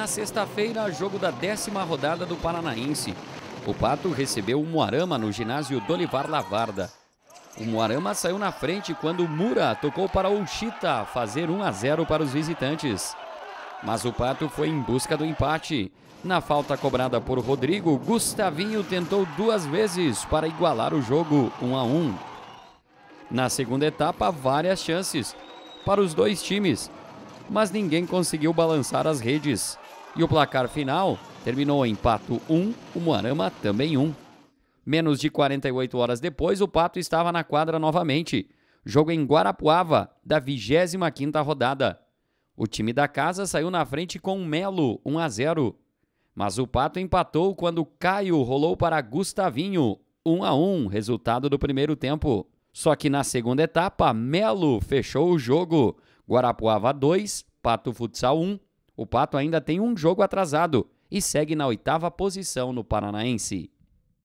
na sexta-feira, jogo da décima rodada do Paranaense. O Pato recebeu o Moarama no ginásio Dolivar Lavarda. O Moarama saiu na frente quando Mura tocou para o Uchita fazer 1 a 0 para os visitantes. Mas o Pato foi em busca do empate. Na falta cobrada por Rodrigo, Gustavinho tentou duas vezes para igualar o jogo 1 a 1. Na segunda etapa, várias chances para os dois times, mas ninguém conseguiu balançar as redes. E o placar final terminou em Pato 1, o Moarama também 1. Menos de 48 horas depois, o Pato estava na quadra novamente. Jogo em Guarapuava, da 25ª rodada. O time da casa saiu na frente com Melo, 1 a 0. Mas o Pato empatou quando Caio rolou para Gustavinho, 1 a 1, resultado do primeiro tempo. Só que na segunda etapa, Melo fechou o jogo. Guarapuava 2, Pato Futsal 1, o Pato ainda tem um jogo atrasado e segue na oitava posição no Paranaense.